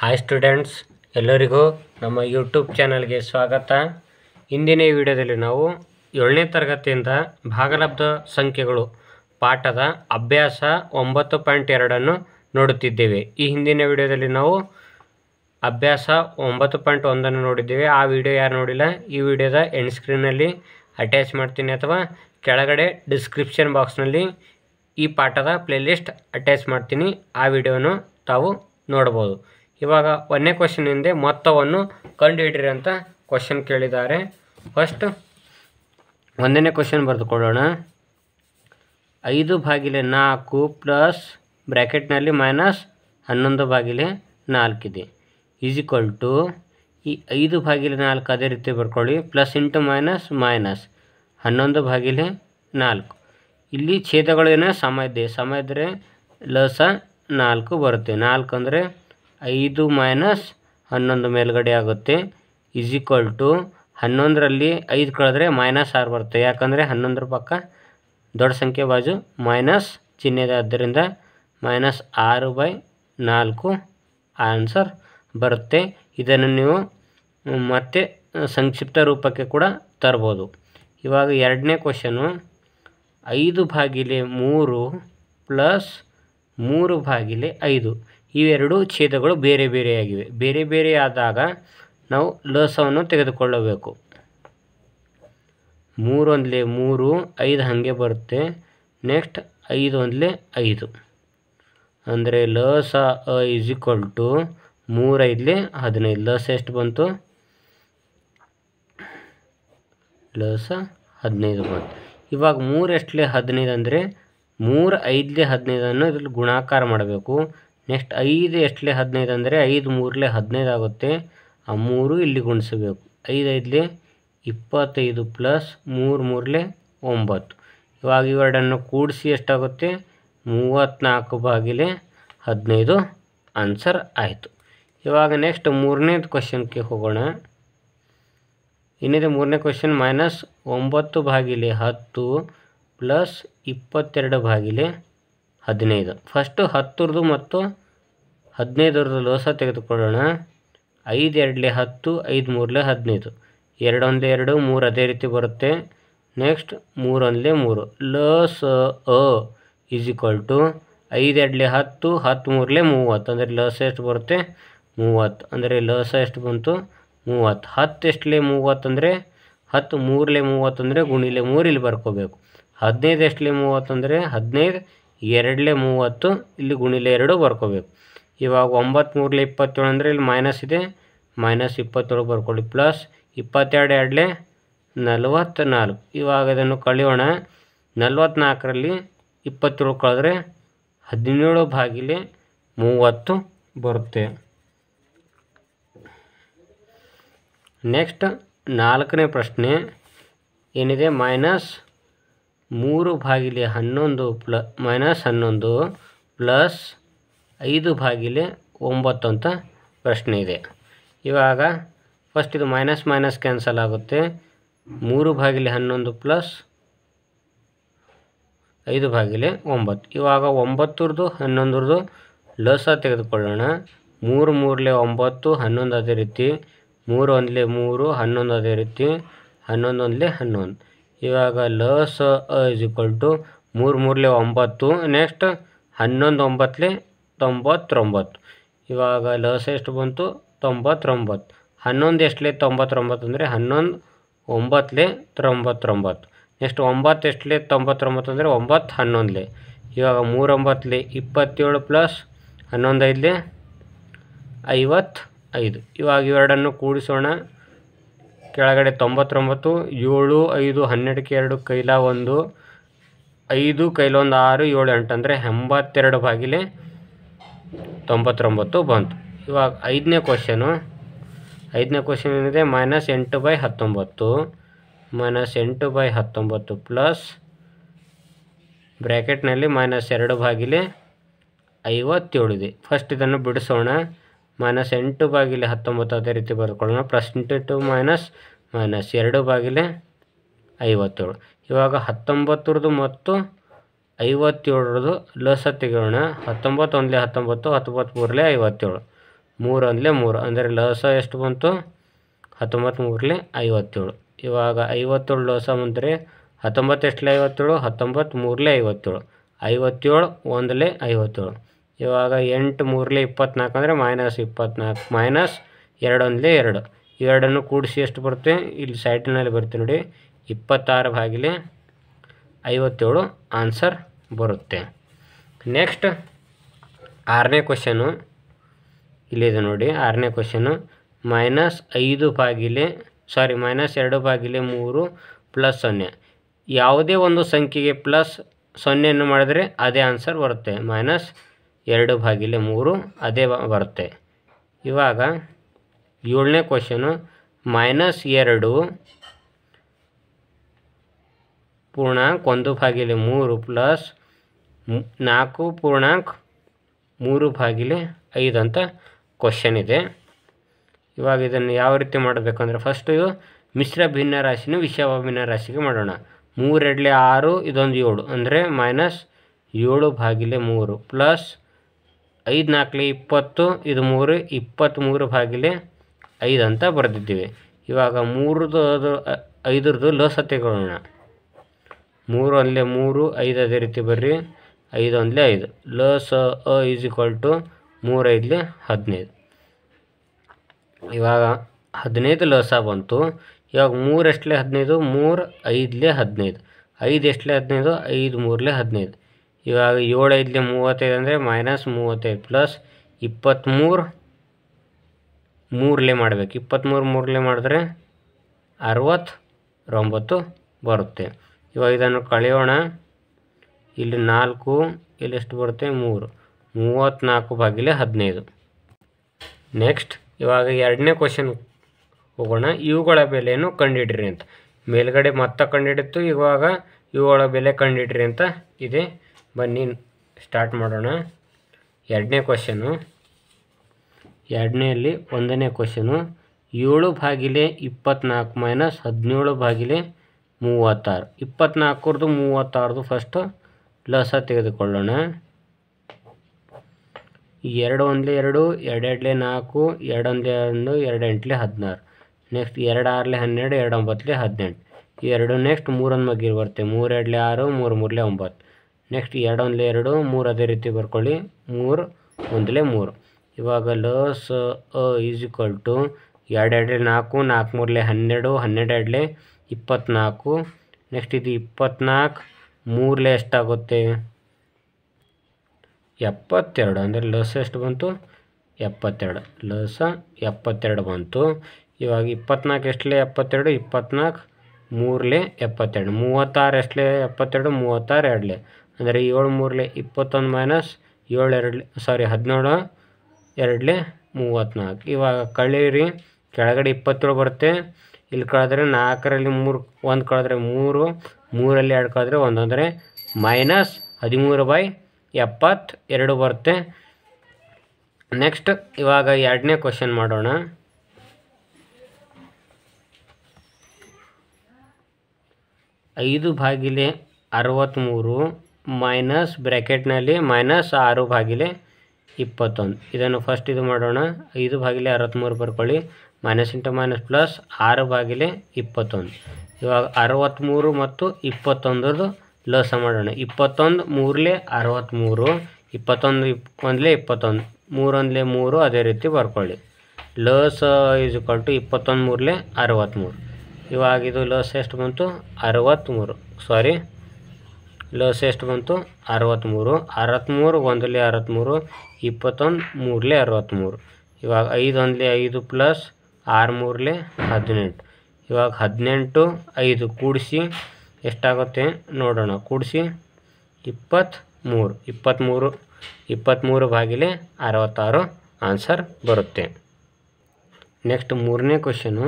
hi students ಎಲ್ಲರಿಗೂ ನಮ್ಮ YouTube ಚಾನಲ್ಗೆ ಸ್ವಾಗತ ಇಂದಿನ ವಿಡಿಯೋದಲ್ಲಿ ನಾವು ಏಳನೇ ತರಗತಿಯಿಂದ ಭಾಗಲಬ್ಧ ಸಂಖ್ಯೆಗಳು ಪಾಠದ ಅಭ್ಯಾಸ ಒಂಬತ್ತು ಪಾಯಿಂಟ್ ಎರಡನ್ನು ನೋಡುತ್ತಿದ್ದೇವೆ ಈ ಹಿಂದಿನ ವಿಡಿಯೋದಲ್ಲಿ ನಾವು ಅಭ್ಯಾಸ ಒಂಬತ್ತು ಪಾಯಿಂಟ್ ಒಂದನ್ನು ನೋಡಿದ್ದೇವೆ ಆ ವಿಡಿಯೋ ಯಾರು ನೋಡಿಲ್ಲ ಈ ವಿಡಿಯೋದ ಎಂಡ್ ಸ್ಕ್ರೀನಲ್ಲಿ ಅಟ್ಯಾಚ್ ಮಾಡ್ತೀನಿ ಅಥವಾ ಕೆಳಗಡೆ ಡಿಸ್ಕ್ರಿಪ್ಷನ್ ಬಾಕ್ಸ್ನಲ್ಲಿ ಈ ಪಾಠದ ಪ್ಲೇಲಿಸ್ಟ್ ಅಟ್ಯಾಚ್ ಮಾಡ್ತೀನಿ ಆ ವಿಡಿಯೋನು ತಾವು ನೋಡ್ಬೋದು ಇವಾಗ ಒಂದನೇ ಕ್ವಶನ್ ಹಿಂದೆ ಮೊತ್ತವನ್ನು ಹಿಡಿರಿ ಅಂತ ಕ್ವಶನ್ ಕೇಳಿದ್ದಾರೆ ಫಸ್ಟ್ ಒಂದನೇ ಕ್ವಶನ್ ಬರೆದುಕೊಳ್ಳೋಣ ಐದು ಬಾಗಿಲೆ ನಾಲ್ಕು ಪ್ಲಸ್ ಬ್ರ್ಯಾಕೆಟ್ನಲ್ಲಿ ಮೈನಸ್ ಹನ್ನೊಂದು ಬಾಗಿಲೆ ನಾಲ್ಕಿದೆ ಈಸ್ ಈಕ್ವಲ್ ಟು ಈ ಐದು ಬಾಗಿಲೆ ನಾಲ್ಕು ಅದೇ ರೀತಿ ಬರ್ಕೊಳ್ಳಿ ಪ್ಲಸ್ ಇಂಟು ಮೈನಸ್ ಮೈನಸ್ ಹನ್ನೊಂದು ಬಾಗಿಲೆ ನಾಲ್ಕು ಇಲ್ಲಿ ಛೇದಗಳೇನೋ ಸಮ ಇದೆ ಸಮಯ ಇದ್ದರೆ ಲಸ ನಾಲ್ಕು ಬರುತ್ತೆ ನಾಲ್ಕು ಅಂದರೆ ಐದು ಮೈನಸ್ ಹನ್ನೊಂದು ಮೇಲುಗಡೆ ಆಗುತ್ತೆ ಈಸ್ ಈಕ್ವಲ್ ಟು ಹನ್ನೊಂದರಲ್ಲಿ ಐದು ಕಳೆದ್ರೆ ಮೈನಸ್ ಆರು ಬರುತ್ತೆ ಯಾಕಂದರೆ ಹನ್ನೊಂದರ ಪಕ್ಕ ದೊಡ್ಡ ಸಂಖ್ಯೆ ಬಾಜು ಮೈನಸ್ ಚಿಹ್ನೆದೆ ಮೈನಸ್ ಆರು ಬೈ ನಾಲ್ಕು ಆನ್ಸರ್ ಬರುತ್ತೆ ಇದನ್ನು ನೀವು ಮತ್ತೆ ಸಂಕ್ಷಿಪ್ತ ರೂಪಕ್ಕೆ ಕೂಡ ತರ್ಬೋದು ಇವಾಗ ಎರಡನೇ ಕ್ವಶನು ಐದು ಬಾಗಿಲೆ ಮೂರು ಪ್ಲಸ್ ಮೂರು ಬಾಗಿಲೆ ಐದು ಇವೆರಡು ಛೇದಗಳು ಬೇರೆ ಬೇರೆಯಾಗಿವೆ ಬೇರೆ ಬೇರೆ ಆದಾಗ ನಾವು ಲಸವನ್ನು ತೆಗೆದುಕೊಳ್ಳಬೇಕು ಮೂರು ಅಂದಲೆ ಮೂರು ಐದು ಹಾಗೆ ಬರುತ್ತೆ ನೆಕ್ಸ್ಟ್ ಐದು ಒಂದಲೇ ಐದು ಅಂದರೆ ಲಸ ಈಸ್ ಈಕ್ವಲ್ ಟು ಮೂರೈದಲೇ ಹದಿನೈದು ಲಸ ಎಷ್ಟು ಬಂತು ಲಸ ಹದಿನೈದು ಬಂತು ಇವಾಗ ಮೂರು ಎಷ್ಟಲೇ ಹದಿನೈದು ಅಂದರೆ ಮೂರು ಐದಲೇ ಹದಿನೈದನ್ನು ಇದ್ರಲ್ಲಿ ಗುಣಾಕಾರ ಮಾಡಬೇಕು ನೆಕ್ಸ್ಟ್ ಐದು ಎಷ್ಟಲೆ ಹದಿನೈದು ಅಂದರೆ ಐದು ಮೂರಲೆ ಹದಿನೈದು ಆಗುತ್ತೆ ಆ ಮೂರು ಇಲ್ಲಿ ಗುಣಿಸಬೇಕು ಐದು ಐದಲೆ ಇಪ್ಪತ್ತೈದು ಪ್ಲಸ್ ಮೂರು ಮೂರಲೆ ಒಂಬತ್ತು ಇವಾಗ ಇವೆರಡನ್ನು ಕೂಡಿಸಿ ಎಷ್ಟಾಗುತ್ತೆ ಮೂವತ್ತ್ನಾಲ್ಕು ಬಾಗಿಲೆ ಹದಿನೈದು ಆನ್ಸರ್ ಆಯಿತು ಇವಾಗ ನೆಕ್ಸ್ಟ್ ಮೂರನೇದು ಕ್ವಶನ್ಗೆ ಹೋಗೋಣ ಇನ್ನಿದೆ ಮೂರನೇ ಕ್ವಶನ್ ಮೈನಸ್ ಒಂಬತ್ತು ಬಾಗಿಲೆ ಹತ್ತು ಪ್ಲಸ್ ಇಪ್ಪತ್ತೆರಡು ಬಾಗಿಲೆ ಹದಿನೈದು ಫಸ್ಟು ಹತ್ತರದು ಮತ್ತು ಹದಿನೈದರದು ಲೋಸ ತೆಗೆದುಕೊಳ್ಳೋಣ ಐದು ಎರಡಲೆ ಹತ್ತು ಐದು ಮೂರಲೆ ಹದಿನೈದು ಎರಡೊಂದೇ ಎರಡು ಮೂರು ಅದೇ ರೀತಿ ಬರುತ್ತೆ ನೆಕ್ಸ್ಟ್ ಮೂರೊಂದಲೇ ಮೂರು ಲೋಸ ಅ ಈಸ್ ಈಕ್ವಲ್ ಟು ಐದು ಎರಡಲೆ ಹತ್ತು ಹತ್ತು ಮೂರಲೆ ಮೂವತ್ತು ಅಂದರೆ ಲಸ ಎಷ್ಟು ಬರುತ್ತೆ ಮೂವತ್ತು ಅಂದರೆ ಲಸ ಎಷ್ಟು ಬಂತು ಮೂವತ್ತು ಹತ್ತು ಎಷ್ಟಲೆ ಮೂವತ್ತು ಅಂದರೆ ಹತ್ತು ಮೂರಲೆ ಮೂವತ್ತು ಅಂದರೆ ಗುಣಿಲೆ ಮೂರು ಇಲ್ಲಿ ಬರ್ಕೋಬೇಕು ಹದಿನೈದು ಎಷ್ಟಲೆ ಮೂವತ್ತು ಅಂದರೆ ಹದಿನೈದು ಎರಡಲೇ ಮೂವತ್ತು ಇಲ್ಲಿ ಗುಣಿಲೆ ಎರಡು ಬರ್ಕೋಬೇಕು ಇವಾಗ ಒಂಬತ್ತು ಮೂರಲೆ ಇಪ್ಪತ್ತೇಳು ಅಂದರೆ ಇಲ್ಲಿ ಮೈನಸ್ ಇದೆ ಮೈನಸ್ ಇಪ್ಪತ್ತೇಳು ಬರ್ಕೊಳ್ಳಿ ಪ್ಲಸ್ ಇಪ್ಪತ್ತೆರಡು ಎರಡಲೆ ನಾಲ್ಕು ಇವಾಗ ಇದನ್ನು ಕಳೆಯೋಣ ನಲ್ವತ್ತ್ನಾಲ್ಕರಲ್ಲಿ ಇಪ್ಪತ್ತೇಳು ಕಳೆದ್ರೆ ಹದಿನೇಳು ಬಾಗಿಲೆ ಮೂವತ್ತು ಬರುತ್ತೆ ನೆಕ್ಸ್ಟ್ ನಾಲ್ಕನೇ ಪ್ರಶ್ನೆ ಏನಿದೆ ಮೈನಸ್ ಮೂರು ಬಾಗಿಲೆ ಹನ್ನೊಂದು ಪ್ಲ ಮೈನಸ್ ಹನ್ನೊಂದು ಪ್ಲಸ್ ಐದು ಬಾಗಿಲಿ ಒಂಬತ್ತು ಅಂತ ಪ್ರಶ್ನೆ ಇದೆ ಇವಾಗ ಫಸ್ಟ್ ಇದು ಮೈನಸ್ ಮೈನಸ್ ಕ್ಯಾನ್ಸಲ್ ಆಗುತ್ತೆ ಮೂರು ಬಾಗಿಲಿ ಹನ್ನೊಂದು ಪ್ಲಸ್ ಐದು ಬಾಗಿಲೆ ಒಂಬತ್ತು ಇವಾಗ ಒಂಬತ್ತರದು ಹನ್ನೊಂದರದು ಲಸ ತೆಗೆದುಕೊಳ್ಳೋಣ ಮೂರು ಮೂರಲೆ ಒಂಬತ್ತು ಹನ್ನೊಂದು ಅದೇ ರೀತಿ ಮೂರು ಒಂದಲೇ ಮೂರು ಹನ್ನೊಂದು ಅದೇ ರೀತಿ ಹನ್ನೊಂದೊಂದಲೇ ಹನ್ನೊಂದು ಇವಾಗ ಲಸ್ ಇಸ್ ಈಕ್ವಲ್ ಟು ಮೂರು ಮೂರಲೆ ಒಂಬತ್ತು ನೆಕ್ಸ್ಟ್ ಹನ್ನೊಂದು ಒಂಬತ್ತಲೆ ತೊಂಬತ್ತೊಂಬತ್ತು ಇವಾಗ ಲಸ ಎಷ್ಟು ಬಂತು ತೊಂಬತ್ತೊಂಬತ್ತು ಹನ್ನೊಂದು ಎಷ್ಟಲೆ ತೊಂಬತ್ತೊಂಬತ್ತು ಅಂದರೆ ಹನ್ನೊಂದು ಒಂಬತ್ತಲೆ ತೊಂಬತ್ತೊಂಬತ್ತು ನೆಕ್ಸ್ಟ್ ಒಂಬತ್ತು ಎಷ್ಟಲೆ ತೊಂಬತ್ತೊಂಬತ್ತು ಅಂದರೆ ಒಂಬತ್ತು ಹನ್ನೊಂದಲೆ ಇವಾಗ ಮೂರೊಂಬತ್ತಲೆ ಇಪ್ಪತ್ತೇಳು ಪ್ಲಸ್ ಹನ್ನೊಂದು ಐವತ್ತು ಐದು ಇವಾಗ ಇವೆರಡನ್ನು ಕೂಡಿಸೋಣ ಕೆಳಗಡೆ ತೊಂಬತ್ತೊಂಬತ್ತು ಏಳು ಐದು ಹನ್ನೆರಡಕ್ಕೆ ಎರಡು ಕೈಲ ಒಂದು ಐದು ಕೈಲ ಒಂದು ಆರು ಏಳು ಎಂಟು ಅಂದರೆ ಎಂಬತ್ತೆರಡು ಬಾಗಿಲೆ ತೊಂಬತ್ತೊಂಬತ್ತು ಬಂತು ಇವಾಗ ಐದನೇ ಕ್ವಶನು ಐದನೇ ಕ್ವಶನ್ ಏನಿದೆ ಮೈನಸ್ ಎಂಟು ಬೈ ಹತ್ತೊಂಬತ್ತು ಮೈನಸ್ ಎಂಟು ಬೈ ಹತ್ತೊಂಬತ್ತು ಪ್ಲಸ್ ಬ್ರ್ಯಾಕೆಟ್ನಲ್ಲಿ ಮೈನಸ್ ಎರಡು ಬಾಗಿಲೆ ಐವತ್ತೇಳಿದೆ ಫಸ್ಟ್ ಇದನ್ನು ಬಿಡಿಸೋಣ ಮೈನಸ್ ಎಂಟು ಬಾಗಿಲೆ ಹತ್ತೊಂಬತ್ತು ಅದೇ ರೀತಿ ಬರ್ಕೊಳ್ಳೋಣ ಪ್ಲಸ್ ಇಂಟು ಮೈನಸ್ ಮೈನಸ್ ಎರಡು ಬಾಗಿಲೆ ಐವತ್ತೇಳು ಇವಾಗ ಹತ್ತೊಂಬತ್ತರದು ಮತ್ತು ಐವತ್ತೇಳರದು ಲಸ ತೆಗೋಣ ಹತ್ತೊಂಬತ್ತು ಒಂದಲೇ ಹತ್ತೊಂಬತ್ತು ಹತ್ತೊಂಬತ್ತು ಮೂರಲೇ ಐವತ್ತೇಳು ಮೂರು ಅಂದಲೇ ಮೂರು ಅಂದರೆ ಲಸ ಎಷ್ಟು ಬಂತು ಹತ್ತೊಂಬತ್ತು ಮೂರಲೇ ಐವತ್ತೇಳು ಇವಾಗ ಐವತ್ತೇಳು ಲಸ ಬಂದರೆ ಹತ್ತೊಂಬತ್ತು ಎಷ್ಟಲೇ ಐವತ್ತೇಳು ಹತ್ತೊಂಬತ್ತು ಮೂರಲೇ ಐವತ್ತೇಳು ಐವತ್ತೇಳು ಒಂದಲೇ ಐವತ್ತೇಳು ಇವಾಗ ಎಂಟು ಮೂರಲಿ ಇಪ್ಪತ್ನಾಲ್ಕು ಅಂದರೆ ಮೈನಸ್ ಇಪ್ಪತ್ನಾಲ್ಕು ಮೈನಸ್ ಎರಡೊಂದಲೇ ಎರಡು ಎರಡನ್ನು ಕೂಡಿಸಿ ಎಷ್ಟು ಬರುತ್ತೆ ಇಲ್ಲಿ ಸೈಡಿನಲ್ಲಿ ಬರ್ತೀವಿ ನೋಡಿ ಇಪ್ಪತ್ತಾರು ಬಾಗಿಲೆ ಐವತ್ತೇಳು ಆನ್ಸರ್ ಬರುತ್ತೆ ನೆಕ್ಸ್ಟ್ ಆರನೇ ಕ್ವಶನು ಇಲ್ಲಿದೆ ನೋಡಿ ಆರನೇ ಕ್ವಶನು ಮೈನಸ್ ಐದು ಬಾಗಿಲೆ ಸಾರಿ ಮೈನಸ್ ಎರಡು ಬಾಗಿಲೆ ಮೂರು ಪ್ಲಸ್ ಸೊನ್ನೆ ಯಾವುದೇ ಒಂದು ಸಂಖ್ಯೆಗೆ ಪ್ಲಸ್ ಸೊನ್ನೆಯನ್ನು ಮಾಡಿದರೆ ಅದೇ ಆನ್ಸರ್ ಬರುತ್ತೆ ಮೈನಸ್ ಎರಡು ಭಾಗಿಲೆ ಮೂರು ಅದೇ ಬರುತ್ತೆ ಇವಾಗ ಏಳನೇ ಕ್ವಶನು ಮೈನಸ್ ಎರಡು ಪೂರ್ಣಾಂಕ್ ಒಂದು ಭಾಗಿಲೆ ಮೂರು ಪ್ಲಸ್ ನಾಲ್ಕು ಪೂರ್ಣಾಂಕ್ ಮೂರು ಭಾಗಿಲೆ ಐದು ಅಂತ ಕ್ವಶನ್ ಇದೆ ಇವಾಗ ಇದನ್ನು ಯಾವ ರೀತಿ ಮಾಡಬೇಕಂದ್ರೆ ಫಸ್ಟು ಮಿಶ್ರ ಭಿನ್ನ ರಾಶಿನ ವಿಷಭಿನ್ನ ರಾಶಿಗೆ ಮಾಡೋಣ ಮೂರೆಡ್ಲೆ ಆರು ಇದೊಂದು ಏಳು ಅಂದರೆ ಮೈನಸ್ ಏಳು ಭಾಗಿಲೆ ಮೂರು ಪ್ಲಸ್ ಐದು ನಾಲ್ಕು ಇಪ್ಪತ್ತು ಇದು ಮೂರು ಇಪ್ಪತ್ತ್ಮೂರು ಬಾಗಿಲೆ ಐದು ಅಂತ ಬರೆದಿದ್ದೀವಿ ಇವಾಗ ಮೂರದು ಅದು ಐದರದು ಲೋಸ ತೆಗೊಳ್ಳೋಣ ಮೂರು ಅಲ್ಲೇ ಮೂರು ಐದು ಅದೇ ರೀತಿ ಬರ್ರಿ ಐದು ಒಂದಲೇ ಐದು ಲೋಸ ಅ ಈಸ್ ಈಕ್ವಲ್ ಟು ಮೂರು ಐದಲೆ ಹದಿನೈದು ಇವಾಗ ಹದಿನೈದು ಲೋಸ ಬಂತು ಇವಾಗ ಮೂರು ಎಷ್ಟಲೇ ಹದಿನೈದು ಮೂರು ಐದಲೇ ಹದಿನೈದು ಐದು ಎಷ್ಟಲೇ ಹದಿನೈದು ಐದು ಮೂರಲೆ ಹದಿನೈದು ಇವಾಗ ಏಳು ಐದು ಮೂವತ್ತೈದು ಅಂದರೆ ಮೈನಸ್ ಮೂವತ್ತೈದು ಪ್ಲಸ್ ಇಪ್ಪತ್ತ್ಮೂರು ಮೂರಲೆ ಮಾಡಬೇಕು ಇಪ್ಪತ್ತ್ಮೂರು ಮೂರಲೆ ಮಾಡಿದ್ರೆ ಅರವತ್ತೊಂಬತ್ತು ಬರುತ್ತೆ ಇವಾಗ ಇದನ್ನು ಕಳೆಯೋಣ ಇಲ್ಲಿ ನಾಲ್ಕು ಇಲ್ಲಿ ಎಷ್ಟು ಬರುತ್ತೆ ಮೂರು ಮೂವತ್ತ್ನಾಲ್ಕು ಬಾಗಿಲೆ ಹದಿನೈದು ನೆಕ್ಸ್ಟ್ ಇವಾಗ ಎರಡನೇ ಕ್ವಶನ್ ಹೋಗೋಣ ಇವುಗಳ ಬೆಲೆಯನ್ನು ಕಂಡುಹಿಡ್ರಿ ಅಂತ ಮೇಲುಗಡೆ ಮತ್ತೆ ಕಂಡುಹಿಡಿತು ಇವಾಗ ಇವುಗಳ ಬೆಲೆ ಕಂಡುಹಿಡ್ರಿ ಅಂತ ಇದೆ ಬನ್ನಿ ಸ್ಟಾರ್ಟ್ ಮಾಡೋಣ ಎರಡನೇ ಕ್ವಶನು ಎರಡನೇಯಲ್ಲಿ ಒಂದನೇ ಕ್ವಶನು ಏಳು ಬಾಗಿಲೆ ಇಪ್ಪತ್ತ್ನಾಲ್ಕು ಮೈನಸ್ ಹದಿನೇಳು ಬಾಗಿಲೆ ಮೂವತ್ತಾರು ಇಪ್ಪತ್ತ್ನಾಲ್ಕರದು ಮೂವತ್ತಾರದು ಫಸ್ಟು ಲಸ ತೆಗೆದುಕೊಳ್ಳೋಣ ಎರಡು ಒಂದಲೇ ಎರಡು ಎರಡೆರಡಲೆ ನಾಲ್ಕು ಎರಡು ಒಂದು ಎರಡು ಎಂಟಲೆ ಹದಿನಾರು ನೆಕ್ಸ್ಟ್ ಎರಡು ಆರಲೆ ಹನ್ನೆರಡು ಎರಡು ಒಂಬತ್ತಲೆ ಹದಿನೆಂಟು ಎರಡು ನೆಕ್ಸ್ಟ್ ಮೂರೊಂದು ಮಗ್ಗಿರು ಬರುತ್ತೆ ಮೂರು ಆರು ಮೂರು ಮೂರಲೆ ಒಂಬತ್ತು ನೆಕ್ಸ್ಟ್ ಎರಡೊಂದಲೆ ಎರಡು ಮೂರು ಅದೇ ರೀತಿ ಬರ್ಕೊಳ್ಳಿ ಮೂರು ಒಂದಲೇ ಮೂರು ಇವಾಗ ಲಸ್ ಅ ಈಸ್ ಈಕ್ವಲ್ ಟು ಎರಡೆರಡ್ಲೆ ನಾಲ್ಕು ನಾಲ್ಕು ಮೂರಲೆ ಹನ್ನೆರಡು ಹನ್ನೆರಡು ಇಪ್ಪತ್ತ್ನಾಲ್ಕು ನೆಕ್ಸ್ಟ್ ಇದು ಇಪ್ಪತ್ತ್ನಾಲ್ಕು ಮೂರಲೆ ಎಷ್ಟಾಗುತ್ತೆ ಎಪ್ಪತ್ತೆರಡು ಅಂದರೆ ಲಸ್ ಎಷ್ಟು ಬಂತು ಎಪ್ಪತ್ತೆರಡು ಲಸ ಎಪ್ಪತ್ತೆರಡು ಬಂತು ಇವಾಗ ಇಪ್ಪತ್ನಾಲ್ಕು ಎಷ್ಟಲೇ ಎಪ್ಪತ್ತೆರಡು ಇಪ್ಪತ್ತ್ನಾಲ್ಕು ಮೂರಲೆ ಎಪ್ಪತ್ತೆರಡು ಮೂವತ್ತಾರು ಎಷ್ಟಲೇ ಎಪ್ಪತ್ತೆರಡು ಮೂವತ್ತಾರು ಎರಡಲೆ ಅಂದರೆ ಏಳು ಮೂರಲೆ ಇಪ್ಪತ್ತೊಂದು ಮೈನಸ್ ಏಳು ಎರಡು ಸಾರಿ ಹದಿನೇಳು ಎರಡಲೆ ಮೂವತ್ತ್ನಾಲ್ಕು ಇವಾಗ ಕಳೀರಿ ಕೆಳಗಡೆ ಇಪ್ಪತ್ತೇಳು ಬರುತ್ತೆ ಇಲ್ಲಿ ಕಳೆದ್ರೆ ನಾಲ್ಕರಲ್ಲಿ ಮೂರು ಒಂದು ಕಳೆದ್ರೆ ಮೂರು ಮೂರಲ್ಲಿ ಎರಡು ಕಳೆದ್ರೆ ಒಂದು ಅಂದರೆ ಮೈನಸ್ ಹದಿಮೂರು ಬೈ ಎರಡು ಬರುತ್ತೆ ನೆಕ್ಸ್ಟ್ ಇವಾಗ ಎರಡನೇ ಕ್ವಶನ್ ಮಾಡೋಣ ಐದು ಬಾಗಿಲೆ ಅರವತ್ತ್ಮೂರು ಮೈನಸ್ ಬ್ರ್ಯಾಕೆಟ್ನಲ್ಲಿ ಮೈನಸ್ ಆರು ಭಾಗಿಲೆ ಇಪ್ಪತ್ತೊಂದು ಇದನ್ನು ಫಸ್ಟ್ ಇದು ಮಾಡೋಣ ಐದು ಭಾಗಿಲೆ ಅರವತ್ತ್ಮೂರು ಬರ್ಕೊಳ್ಳಿ ಮೈನಸ್ ಇಂಟು ಮೈನಸ್ ಪ್ಲಸ್ ಆರು ಭಾಗಿಲೆ ಇಪ್ಪತ್ತೊಂದು ಇವಾಗ ಅರವತ್ತ್ಮೂರು ಮತ್ತು ಇಪ್ಪತ್ತೊಂದರದು ಲಸ ಮಾಡೋಣ ಇಪ್ಪತ್ತೊಂದು ಮೂರಲೇ ಅರವತ್ತ್ಮೂರು ಇಪ್ಪತ್ತೊಂದು ಇಪ್ ಒಂದಲೇ ಇಪ್ಪತ್ತೊಂದು ಮೂರೊಂದಲೇ ಮೂರು ಅದೇ ರೀತಿ ಬರ್ಕೊಳ್ಳಿ ಲಸ ಈಸ್ ಇಕ್ವಲ್ ಟು ಇಪ್ಪತ್ತೊಂದು ಮೂರಲೇ ಅರವತ್ತ್ಮೂರು ಇವಾಗಿದು ಲಸ್ ಎಷ್ಟು ಬಂತು ಅರವತ್ತ್ಮೂರು ಸಾರಿ ಲೋಸ್ ಎಷ್ಟು ಬಂತು ಅರವತ್ತ್ಮೂರು ಅರವತ್ತ್ಮೂರು ಒಂದಲೇ ಅರವತ್ತ್ಮೂರು ಇಪ್ಪತ್ತೊಂದು ಮೂರಲೇ ಅರವತ್ತ್ಮೂರು ಇವಾಗ ಐದು ಒಂದಲೇ ಐದು ಪ್ಲಸ್ ಆರು ಮೂರಲೆ ಹದಿನೆಂಟು ಇವಾಗ ಹದಿನೆಂಟು ಐದು ಕೂಡಿಸಿ ಎಷ್ಟಾಗುತ್ತೆ ನೋಡೋಣ ಕೂಡಿಸಿ ಇಪ್ಪತ್ತ್ಮೂರು ಇಪ್ಪತ್ತ್ಮೂರು ಇಪ್ಪತ್ತ್ಮೂರು ಬಾಗಿಲೇ ಅರವತ್ತಾರು ಆನ್ಸರ್ ಬರುತ್ತೆ ನೆಕ್ಸ್ಟ್ ಮೂರನೇ ಕ್ವಶನು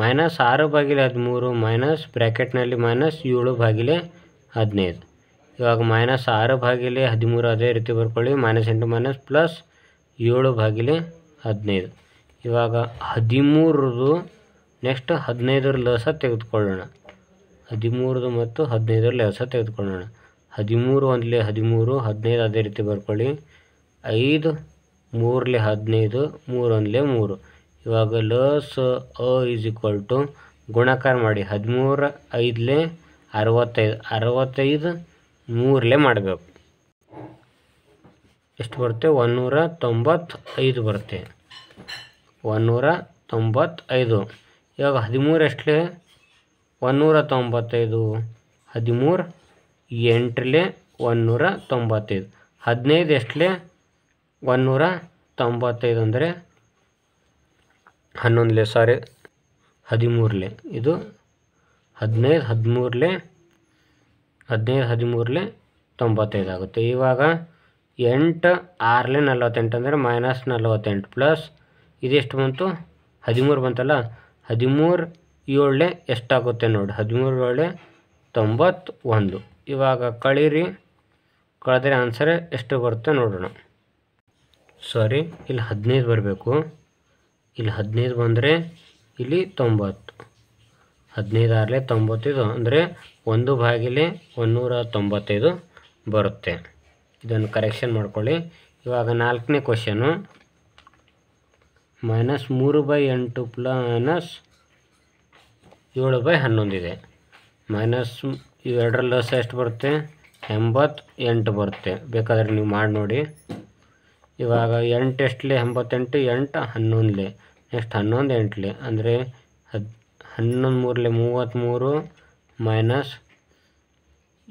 ಮೈನಸ್ ಆರು ಬಾಗಿಲೆ ಹದಿಮೂರು ಮೈನಸ್ ಬ್ರ್ಯಾಕೆಟ್ನಲ್ಲಿ ಮೈನಸ್ ಏಳು ಬಾಗಿಲೆ ಹದಿನೈದು ಇವಾಗ ಮೈನಸ್ ಆರು ಬಾಗಿಲೆ ಹದಿಮೂರು ಅದೇ ರೀತಿ ಬರ್ಕೊಳ್ಳಿ ಮೈನಸ್ ಎಂಟು ಮೈನಸ್ ಪ್ಲಸ್ ಏಳು ಬಾಗಿಲೆ ಹದಿನೈದು ಇವಾಗ ಹದಿಮೂರದು ನೆಕ್ಸ್ಟ್ ಹದಿನೈದರ ಲಸ ತೆಗೆದುಕೊಳ್ಳೋಣ ಹದಿಮೂರದು ಮತ್ತು ಹದಿನೈದರ ಲಸ ತೆಗೆದುಕೊಳ್ಳೋಣ ಹದಿಮೂರು ಒಂದಲೇ ಹದಿಮೂರು ಹದಿನೈದು ಅದೇ ರೀತಿ ಬರ್ಕೊಳ್ಳಿ ಐದು ಮೂರಲೇ ಹದಿನೈದು ಒಂದಲೇ ಮೂರು ಇವಾಗ ಲೋಸ್ ಅ ಈಸ್ ಈಕ್ವಲ್ ಟು ಗುಣಕಾರ ಮಾಡಿ ಹದಿಮೂರು ಐದಲೇ ಅರವತ್ತೈದು ಅರವತ್ತೈದು ಮೂರಲೆ ಮಾಡಬೇಕು ಎಷ್ಟು ಬರುತ್ತೆ ಒಂದೂರ ತೊಂಬತ್ತೈದು ಬರುತ್ತೆ ಒಂದೂರ ತೊಂಬತ್ತೈದು ಇವಾಗ ಹದಿಮೂರು ಎಷ್ಟಲೆ ಒಂದೂರ ತೊಂಬತ್ತೈದು ಹದಿಮೂರು ಎಂಟಲೆ ಒಂದೂರ ತೊಂಬತ್ತೈದು ಹದಿನೈದು ಎಷ್ಟಲೇ ಒಂದೂರ ತೊಂಬತ್ತೈದು ಅಂದರೆ ಹನ್ನೊಂದಲೇ ಸಾರಿ ಹದಿಮೂರಲೆ ಇದು ಹದಿನೈದು ಹದಿಮೂರಲೆ ಹದಿನೈದು ಹದಿಮೂರಲೆ ತೊಂಬತ್ತೈದು ಆಗುತ್ತೆ ಇವಾಗ ಎಂಟು ಆರಲೆ ನಲ್ವತ್ತೆಂಟು ಅಂದರೆ ಮೈನಸ್ ನಲ್ವತ್ತೆಂಟು ಪ್ಲಸ್ ಇದೆಷ್ಟು ಬಂತು ಹದಿಮೂರು ಬಂತಲ್ಲ ಹದಿಮೂರು ಏಳಲೆ ಎಷ್ಟಾಗುತ್ತೆ ನೋಡಿ ಹದಿಮೂರು ಏಳೆ ತೊಂಬತ್ತು ಇವಾಗ ಕಳೀರಿ ಕಳೆದ್ರೆ ಆನ್ಸರ್ ಎಷ್ಟು ಬರುತ್ತೆ ನೋಡೋಣ ಸಾರಿ ಇಲ್ಲಿ ಹದಿನೈದು ಬರಬೇಕು ಇಲ್ಲಿ ಹದಿನೈದು ಬಂದರೆ ಇಲ್ಲಿ ತೊಂಬತ್ತು ಹದಿನೈದು ಆರಲೆ ತೊಂಬತ್ತೈದು ಅಂದರೆ ಒಂದು ಬಾಗಿಲೆ ಒಂದೂರ ತೊಂಬತ್ತೈದು ಬರುತ್ತೆ ಇದನ್ನು ಕರೆಕ್ಷನ್ ಮಾಡ್ಕೊಳ್ಳಿ ಇವಾಗ ನಾಲ್ಕನೇ ಕ್ವಶನು ಮೈನಸ್ ಮೂರು ಬೈ ಎಂಟು ಪ್ಲಸ್ ಏಳು ಬೈ ಹನ್ನೊಂದಿದೆ ಮೈನಸ್ ಇವೆರಡರ ಲಸ್ ಎಷ್ಟು ಬರುತ್ತೆ ಎಂಬತ್ತು ಎಂಟು ಬರುತ್ತೆ ಬೇಕಾದರೆ ನೀವು ಮಾಡಿ ನೋಡಿ ಇವಾಗ ಎಂಟು ಎಷ್ಟಲೆ ಎಂಬತ್ತೆಂಟು ಎಂಟು ಹನ್ನೊಂದಲೆ ನೆಕ್ಸ್ಟ್ ಹನ್ನೊಂದು ಎಂಟ್ಲೆ ಅಂದರೆ ಹದ್ ಹನ್ನೊಂದು ಮೂರಲೆ ಮೂವತ್ತ್ಮೂರು ಮೈನಸ್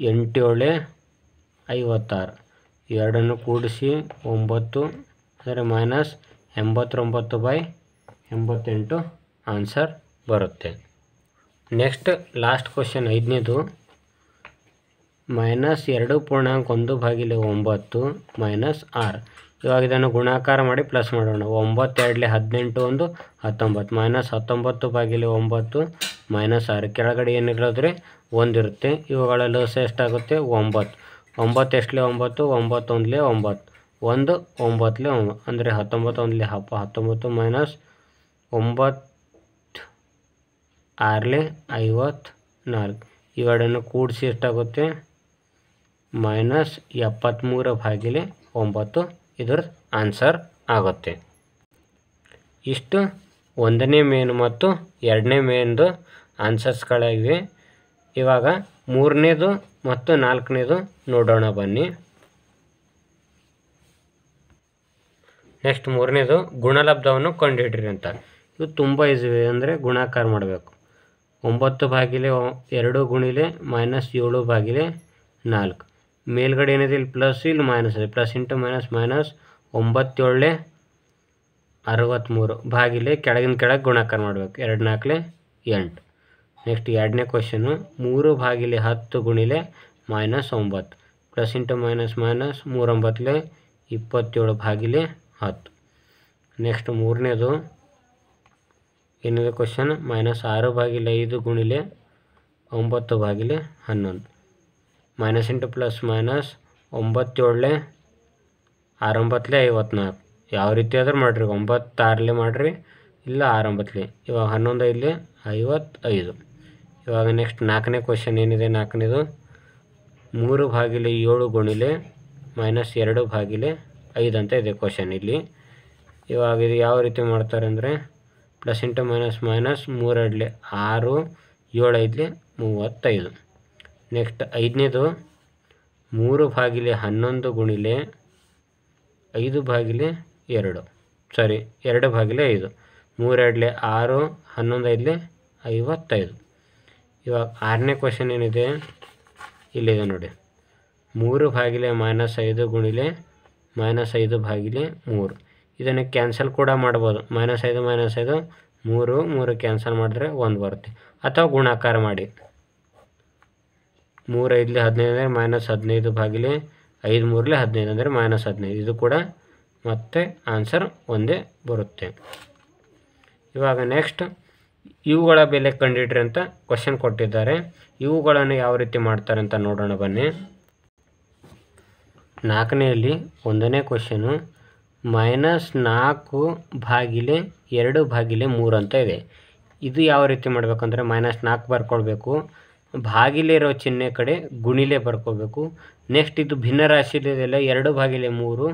ಎಂಟೇಳೆ ಐವತ್ತಾರು ಎರಡನ್ನು ಕೂಡಿಸಿ ಒಂಬತ್ತು ಅಂದರೆ ಮೈನಸ್ ಎಂಬತ್ತೊಂಬತ್ತು ಬೈ ಎಂಬತ್ತೆಂಟು ಆನ್ಸರ್ ಬರುತ್ತೆ ನೆಕ್ಸ್ಟ್ ಲಾಸ್ಟ್ ಕ್ವಶನ್ ಐದನೇದು ಮೈನಸ್ ಎರಡು ಪೂರ್ಣಾಂಕ ಒಂದು ಬಾಗಿಲೆ ಒಂಬತ್ತು ಮೈನಸ್ ಆರು ಇವಾಗ ಇದನ್ನು ಗುಣಾಕಾರ ಮಾಡಿ ಪ್ಲಸ್ ಮಾಡೋಣ ಒಂಬತ್ತೆರಡಲಿ ಹದಿನೆಂಟು ಒಂದು ಹತ್ತೊಂಬತ್ತು ಮೈನಸ್ ಹತ್ತೊಂಬತ್ತು ಬಾಗಿಲಿ ಒಂಬತ್ತು ಮೈನಸ್ ಆರು ಕೆಳಗಡೆ ಏನಿರೋದ್ರೆ ಒಂದಿರುತ್ತೆ ಇವುಗಳ ಲಸ ಎಷ್ಟಾಗುತ್ತೆ ಒಂಬತ್ತು ಒಂಬತ್ತು ಎಷ್ಟಲೇ ಒಂಬತ್ತು ಒಂಬತ್ತೊಂದಲೇ ಒಂಬತ್ತು ಒಂದು ಒಂಬತ್ತಲೇ ಒಂಬತ್ತು ಅಂದರೆ ಹತ್ತೊಂಬತ್ತೊಂದಲಿ ಹಪ್ಪ ಹತ್ತೊಂಬತ್ತು ಮೈನಸ್ ಒಂಬತ್ತು ಆರಲೇ ಐವತ್ತು ನಾಲ್ಕು ಇವೆರಡನ್ನು ಕೂಡಿಸಿ ಎಷ್ಟಾಗುತ್ತೆ ಮೈನಸ್ ಎಪ್ಪತ್ತ್ಮೂರ ಬಾಗಿಲೆ ಒಂಬತ್ತು ಇದರ ಆನ್ಸರ್ ಆಗುತ್ತೆ ಇಷ್ಟು ಒಂದನೇ ಮೇನ್ ಮತ್ತು ಎರಡನೇ ಮೇನ್ದು ಆನ್ಸರ್ಸ್ಗಳಾಗಿವೆ ಇವಾಗ ಮೂರನೇದು ಮತ್ತು ನಾಲ್ಕನೇದು ನೋಡೋಣ ಬನ್ನಿ ನೆಕ್ಸ್ಟ್ ಮೂರನೇದು ಗುಣಲಬ್ಧವನ್ನು ಕಂಡುಹಿಡ್ರಿ ಅಂತ ಇದು ತುಂಬ ಈಸಿವೆ ಅಂದರೆ ಗುಣಾಕಾರ ಮಾಡಬೇಕು ಒಂಬತ್ತು ಬಾಗಿಲೆ ಎರಡು ಗುಣಿಲೆ ಮೈನಸ್ ಏಳು ಬಾಗಿಲೆ ನಾಲ್ಕು ಮೇಲ್ಗಡೆ ಏನಿದೆ ಇಲ್ಲಿ ಪ್ಲಸ್ ಇಲ್ಲಿ ಮೈನಸ್ ಇದೆ ಪ್ಲಸ್ ಇಂಟು ಮೈನಸ್ ಮೈನಸ್ ಒಂಬತ್ತೇಳೆ ಅರವತ್ತ್ಮೂರು ಬಾಗಿಲೆ ಕೆಳಗಿನ ಕೆಳಗೆ ಗುಣಾಕಾರ ಮಾಡಬೇಕು ಎರಡು ನಾಲ್ಕಲೆ ಎಂಟು ನೆಕ್ಸ್ಟ್ ಎರಡನೇ ಕ್ವಶನು ಮೂರು ಬಾಗಿಲೆ ಹತ್ತು ಗುಣಿಲೆ ಮೈನಸ್ ಒಂಬತ್ತು ಪ್ಲಸ್ ಇಂಟು ಮೈನಸ್ ಮೈನಸ್ ಮೂರೊಂಬತ್ತಲೆ ಇಪ್ಪತ್ತೇಳು ಬಾಗಿಲೆ ಹತ್ತು ನೆಕ್ಸ್ಟ್ ಮೂರನೇದು ಏನಿದೆ ಕ್ವಶನ್ ಮೈನಸ್ ಆರು ಬಾಗಿಲೆ ಐದು ಗುಣಿಲೆ ಒಂಬತ್ತು ಬಾಗಿಲೆ ಹನ್ನೊಂದು ಮೈನಸ್ ಇಂಟು ಪ್ಲಸ್ ಮೈನಸ್ ಒಂಬತ್ತೇಳಲೆ ಆರೊಂಬತ್ತಲೆ ಐವತ್ನಾಲ್ಕು ಯಾವ ರೀತಿ ಆದರೂ ಮಾಡಿರಿ ಒಂಬತ್ತಾರಲೆ ಮಾಡಿರಿ ಇಲ್ಲ ಆರೊಂಬತ್ತಲೆ ಇವಾಗ ಹನ್ನೊಂದು ಐದಲೆ ಐವತ್ತೈದು ಇವಾಗ ನೆಕ್ಸ್ಟ್ ನಾಲ್ಕನೇ ಕ್ವಶನ್ ಏನಿದೆ ನಾಲ್ಕನೇದು ಮೂರು ಭಾಗಿಲೆ ಏಳು ಗುಣಿಲೆ ಮೈನಸ್ ಎರಡು ಭಾಗಿಲೆ ಐದು ಅಂತ ಇದೆ ಕ್ವಶನ್ ಇಲ್ಲಿ ಇವಾಗ ಇದು ಯಾವ ರೀತಿ ಮಾಡ್ತಾರೆ ಅಂದರೆ ಪ್ಲಸ್ ಇಂಟು ಮೈನಸ್ ಮೈನಸ್ ಮೂರಡ್ಲೆ ಆರು ಏಳು ಐದಲೆ ಮೂವತ್ತೈದು ನೆಕ್ಸ್ಟ್ ಐದನೇದು ಮೂರು ಬಾಗಿಲೆ ಹನ್ನೊಂದು ಗುಣಿಲೆ ಐದು ಬಾಗಿಲೆ ಎರಡು ಸಾರಿ ಎರಡು ಬಾಗಿಲೆ ಐದು ಮೂರೆರಡಲೆ ಆರು ಹನ್ನೊಂದು ಐದಲೆ ಐವತ್ತೈದು ಇವಾಗ ಆರನೇ ಕ್ವಶನ್ ಏನಿದೆ ಇಲ್ಲಿದೆ ನೋಡಿ ಮೂರು ಬಾಗಿಲೆ ಮೈನಸ್ ಐದು ಗುಣಿಲೆ ಮೈನಸ್ ಐದು ಬಾಗಿಲೆ ಮೂರು ಇದನ್ನು ಕ್ಯಾನ್ಸಲ್ ಕೂಡ ಮಾಡ್ಬೋದು ಮೈನಸ್ ಐದು ಮೈನಸ್ ಐದು ಮೂರು ಮೂರು ಕ್ಯಾನ್ಸಲ್ ಮಾಡಿದ್ರೆ ಒಂದು ಬರುತ್ತೆ ಅಥವಾ ಗುಣಾಕಾರ ಮಾಡಿ ಮೂರು ಹದಿನೈದು ಅಂದರೆ ಮೈನಸ್ ಹದಿನೈದು ಬಾಗಿಲಿ ಐದು ಮೂರಲಿ ಹದಿನೈದು ಅಂದರೆ ಮೈನಸ್ ಹದಿನೈದು ಇದು ಕೂಡ ಮತ್ತೆ ಆನ್ಸರ್ ಒಂದೇ ಬರುತ್ತೆ ಇವಾಗ ನೆಕ್ಸ್ಟ್ ಇವುಗಳ ಬೆಲೆ ಕಂಡಿಡ್ರಿ ಅಂತ ಕ್ವಶನ್ ಕೊಟ್ಟಿದ್ದಾರೆ ಇವುಗಳನ್ನು ಯಾವ ರೀತಿ ಮಾಡ್ತಾರೆ ಅಂತ ನೋಡೋಣ ಬನ್ನಿ ನಾಲ್ಕನೆಯಲ್ಲಿ ಒಂದನೇ ಕ್ವಶನು ಮೈನಸ್ ನಾಲ್ಕು ಬಾಗಿಲೆ ಎರಡು ಬಾಗಿಲೆ ಮೂರು ಅಂತ ಇದೆ ಇದು ಯಾವ ರೀತಿ ಮಾಡಬೇಕಂದ್ರೆ ಮೈನಸ್ ನಾಲ್ಕು ಬರ್ಕೊಳ್ಬೇಕು ಬಾಗಿಲೆ ಇರೋ ಚಿಹ್ನೆ ಕಡೆ ಗುಣಿಲೆ ಬರ್ಕೋಬೇಕು ನೆಕ್ಸ್ಟ್ ಇದು ಭಿನ್ನ ಇದೆಲ್ಲ ಎರಡು ಬಾಗಿಲೆ ಮೂರು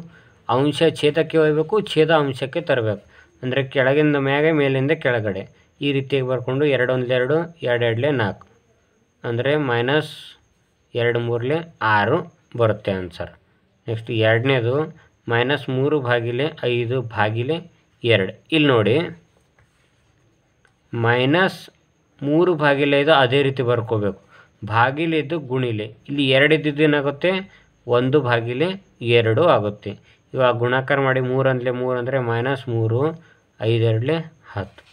ಅಂಶ ಛೇದಕ್ಕೆ ಹೋಗಬೇಕು ಛೇದ ಅಂಶಕ್ಕೆ ತರಬೇಕು ಅಂದರೆ ಕೆಳಗಿಂದ ಮ್ಯಾಗೆ ಮೇಲಿಂದ ಕೆಳಗಡೆ ಈ ರೀತಿಯಾಗಿ ಬರ್ಕೊಂಡು ಎರಡೊಂದು ಎರಡು ಎರಡೆರಡಲೆ ನಾಲ್ಕು ಅಂದರೆ ಮೈನಸ್ ಎರಡು ಮೂರಲೆ ಆರು ಬರುತ್ತೆ ಆನ್ಸರ್ ನೆಕ್ಸ್ಟ್ ಎರಡನೇದು ಮೈನಸ್ ಮೂರು ಬಾಗಿಲೆ ಐದು ಬಾಗಿಲೆ ಎರಡು ಇಲ್ಲಿ ನೋಡಿ ಮೈನಸ್ ಮೂರು ಬಾಗಿಲೈದು ಅದೇ ರೀತಿ ಬರ್ಕೋಬೇಕು ಬಾಗಿಲಿದ್ದು ಗುಣಿಲೆ ಇಲ್ಲಿ ಇದ್ದಿದ್ದು ಏನಾಗುತ್ತೆ ಒಂದು ಬಾಗಿಲೆ ಎರಡು ಆಗುತ್ತೆ ಇವಾಗ ಗುಣಾಕಾರ ಮಾಡಿ ಮೂರು ಅಂದರೆ ಮೂರು ಅಂದರೆ ಮೈನಸ್ ಮೂರು ಐದೆರಡಲೆ ಹತ್ತು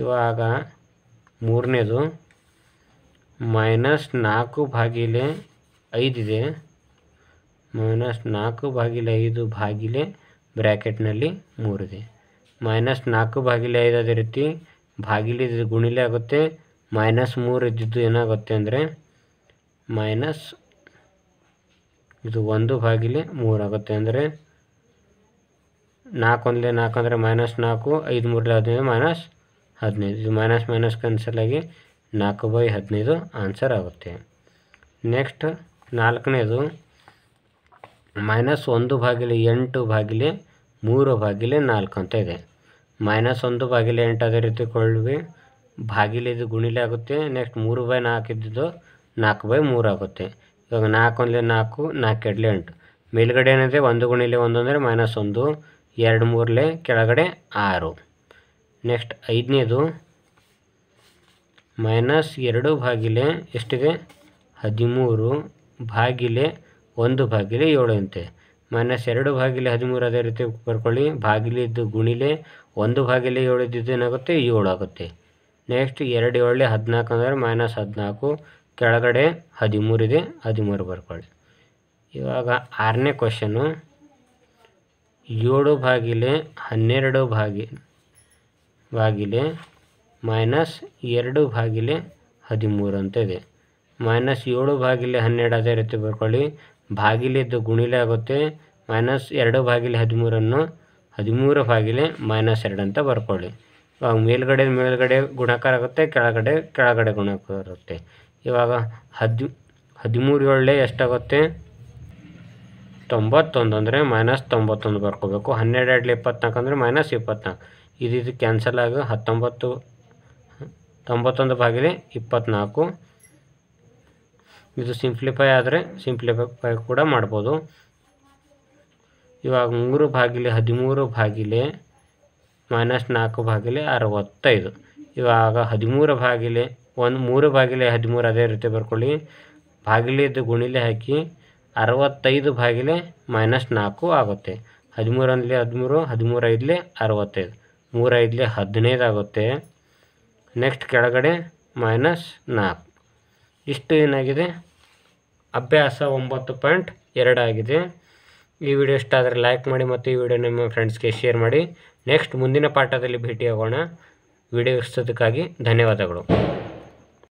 ಇವಾಗ ಮೂರನೇದು ಮೈನಸ್ ನಾಲ್ಕು ಬಾಗಿಲೆ ಐದಿದೆ ಮೈನಸ್ ನಾಲ್ಕು ಭಾಗಿಲೆ ಐದು ಬಾಗಿಲೆ ಬ್ರ್ಯಾಕೆಟ್ನಲ್ಲಿ ಮೂರಿದೆ ಮೈನಸ್ ನಾಲ್ಕು ಬಾಗಿಲೆ ಐದು ಅದೇ ರೀತಿ ಭಾಗಿಲಿದ್ರೆ ಗುಣಿಲೆ ಆಗುತ್ತೆ ಮೈನಸ್ ಮೂರು ಇದ್ದಿದ್ದು ಏನಾಗುತ್ತೆ ಅಂದರೆ ಮೈನಸ್ ಇದು ಒಂದು ಮೂರು ಮೂರಾಗುತ್ತೆ ಅಂದರೆ ನಾಲ್ಕು ಒಂದಲೇ ನಾಲ್ಕು ಅಂದರೆ ಮೈನಸ್ ನಾಲ್ಕು ಐದು ಮೂರಲೆ ಹದಿನೈದು ಮೈನಸ್ ಹದಿನೈದು ಇದು ಮೈನಸ್ ಮೈನಸ್ ಕ್ಯಾನ್ಸಲ್ ನಾಲ್ಕು ಬೈ ಹದಿನೈದು ಆನ್ಸರ್ ಆಗುತ್ತೆ ನೆಕ್ಸ್ಟ್ ನಾಲ್ಕನೇದು ಮೈನಸ್ ಒಂದು ಭಾಗಿಲೆ ಎಂಟು ಬಾಗಿಲೆ ಮೂರು ಬಾಗಿಲೆ ನಾಲ್ಕು ಅಂತ ಇದೆ ಮೈನಸ್ ಒಂದು ಬಾಗಿಲೆ ಎಂಟು ಅದೇ ರೀತಿ ಬಾಗಿಲು ಬಾಗಿಲಿದು ಗುಣಿಲೆ ಆಗುತ್ತೆ ನೆಕ್ಸ್ಟ್ ಮೂರು ಬೈ ನಾಲ್ಕು ಇದ್ದಿದ್ದು ನಾಲ್ಕು ಬೈ ಮೂರು ಆಗುತ್ತೆ ಇವಾಗ ನಾಲ್ಕು ಒಂದಲೇ ನಾಲ್ಕು ನಾಲ್ಕು ಎಡ್ಲೆ ಎಂಟು ಮೇಲುಗಡೆ ಏನಿದೆ ಒಂದು ಗುಣಿಲೆ ಒಂದು ಅಂದರೆ ಮೈನಸ್ ಒಂದು ಎರಡು ಮೂರಲೆ ಕೆಳಗಡೆ ಆರು ನೆಕ್ಸ್ಟ್ ಐದನೇದು ಮೈನಸ್ ಎರಡು ಬಾಗಿಲೆ ಎಷ್ಟಿದೆ ಹದಿಮೂರು ಬಾಗಿಲೆ ಒಂದು ಬಾಗಿಲೆ ಏಳು ಅಂತೆ ಮೈನಸ್ ಎರಡು ಬಾಗಿಲೆ ಹದಿಮೂರು ಅದೇ ರೀತಿ ಬರ್ಕೊಳ್ಳಿ ಬಾಗಿಲಿದ್ದು ಗುಣಿಲೆ ಒಂದು ಏಳು ಏಳು ಏನಾಗುತ್ತೆ ಏಳು ಆಗುತ್ತೆ ನೆಕ್ಸ್ಟ್ ಎರಡು ಏಳು ಹದಿನಾಲ್ಕು ಅಂದರೆ ಮೈನಸ್ ಹದಿನಾಲ್ಕು ಕೆಳಗಡೆ ಹದಿಮೂರಿದೆ ಹದಿಮೂರು ಬರ್ಕೊಳ್ಳಿ ಇವಾಗ ಆರನೇ ಕ್ವಶನು ಏಳು ಬಾಗಿಲೆ ಹನ್ನೆರಡು ಬಾಗಿ ಬಾಗಿಲೆ ಮೈನಸ್ ಎರಡು ಬಾಗಿಲೆ ಹದಿಮೂರು ಅಂತ ಇದೆ ಮೈನಸ್ ಏಳು ಬಾಗಿಲೆ ಹನ್ನೆರಡು ಅದೇ ರೀತಿ ಬರ್ಕೊಳ್ಳಿ ಬಾಗಿಲಿದ್ದು ಗುಣಿಲೆ ಆಗುತ್ತೆ ಮೈನಸ್ ಎರಡು ಬಾಗಿಲು ಹದಿಮೂರನ್ನು ಹದಿಮೂರು ಬಾಗಿಲೆ ಮೈನಸ್ ಎರಡು ಅಂತ ಬರ್ಕೊಳ್ಳಿ ಇವಾಗ ಮೇಲ್ಗಡೆ ಮೇಲ್ಗಡೆ ಗುಣಕಾರ ಆಗುತ್ತೆ ಕೆಳಗಡೆ ಕೆಳಗಡೆ ಗುಣಕಾರ ಇರುತ್ತೆ ಇವಾಗ ಹದಿ ಹದಿಮೂರು ಏಳೆ ಎಷ್ಟಾಗುತ್ತೆ ತೊಂಬತ್ತೊಂದು ಅಂದರೆ ಮೈನಸ್ ತೊಂಬತ್ತೊಂದು ಬರ್ಕೋಬೇಕು ಹನ್ನೆರಡು ಎರಡು ಇಪ್ಪತ್ನಾಲ್ಕು ಅಂದರೆ ಮೈನಸ್ ಇಪ್ಪತ್ನಾಲ್ಕು ಇದು ಇದು ಕ್ಯಾನ್ಸಲ್ ಆಗಿ ಹತ್ತೊಂಬತ್ತು ತೊಂಬತ್ತೊಂದು ಬಾಗಿಲೆ ಇಪ್ಪತ್ತ್ನಾಲ್ಕು ಇದು ಸಿಂಪ್ಲಿಫೈ ಆದರೆ ಸಿಂಪ್ಲಿಫೈ ಕೂಡ ಮಾಡ್ಬೋದು ಇವಾಗ ಮೂರು ಬಾಗಿಲೆ ಹದಿಮೂರು ಬಾಗಿಲೆ ಮೈನಸ್ ನಾಲ್ಕು ಬಾಗಿಲೆ ಅರವತ್ತೈದು ಇವಾಗ ಹದಿಮೂರು ಬಾಗಿಲೆ ಒಂದು ಮೂರು ಬಾಗಿಲೆ ಹದಿಮೂರು ಅದೇ ರೀತಿ ಬರ್ಕೊಳ್ಳಿ ಭಾಗಿಲೆದು ಗುಣಿಲೆ ಹಾಕಿ ಅರವತ್ತೈದು ಬಾಗಿಲೆ ಮೈನಸ್ ನಾಲ್ಕು ಆಗುತ್ತೆ ಹದಿಮೂರು ಹದಿಮೂರು ಹದಿಮೂರು ಅರವತ್ತೈದು ಮೂರು ಹದಿನೈದು ಆಗುತ್ತೆ ನೆಕ್ಸ್ಟ್ ಕೆಳಗಡೆ ಮೈನಸ್ ನಾಲ್ಕು ಇಷ್ಟು ಏನಾಗಿದೆ ಅಭ್ಯಾಸ ಒಂಬತ್ತು ಪಾಯಿಂಟ್ ಎರಡಾಗಿದೆ ಈ ವಿಡಿಯೋ ಇಷ್ಟ ಆದರೆ ಲೈಕ್ ಮಾಡಿ ಮತ್ತು ಈ ವಿಡಿಯೋ ನಿಮ್ಮ ಫ್ರೆಂಡ್ಸ್ಗೆ ಶೇರ್ ಮಾಡಿ ನೆಕ್ಸ್ಟ್ ಮುಂದಿನ ಪಾಠದಲ್ಲಿ ಭೇಟಿಯಾಗೋಣ ವಿಡಿಯೋ ಇಷ್ಟೋದಕ್ಕಾಗಿ ಧನ್ಯವಾದಗಳು